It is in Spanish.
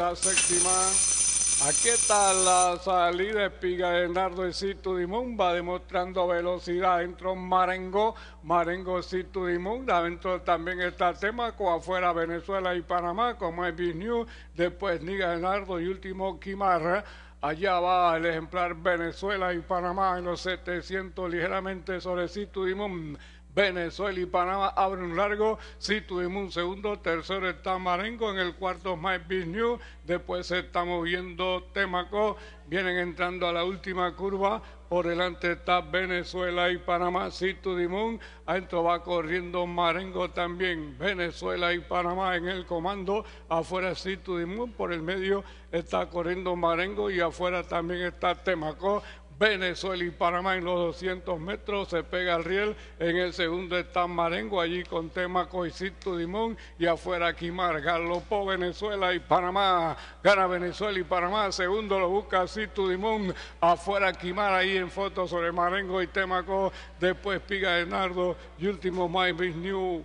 la séptima. Aquí está la salida piga de Nardo y Situ va demostrando velocidad. Entró Marengo, Marengo Situ Dimumba. Dentro también está Temaco, afuera Venezuela y Panamá, como es News. Después Niga de Nardo y último Quimarra. Allá va el ejemplar Venezuela y Panamá en los 700, ligeramente sobre Situ Dimumba Venezuela y Panamá abren un largo. Sí, tuvimos segundo. Tercero está Marengo. En el cuarto, My Big New, Después estamos viendo Temaco. Vienen entrando a la última curva. Por delante está Venezuela y Panamá, Situ Dimón. Adentro va corriendo Marengo también. Venezuela y Panamá en el comando. Afuera Situ Dimón. Por el medio está corriendo Marengo y afuera también está Temaco. Venezuela y Panamá en los 200 metros, se pega el riel, en el segundo está Marengo, allí con tema Coisito Dimón y afuera Quimar, galopó Venezuela y Panamá, gana Venezuela y Panamá, segundo lo busca Cito Dimón, afuera Quimar ahí en foto sobre Marengo y Temaco, después Piga Nardo y último My Big New.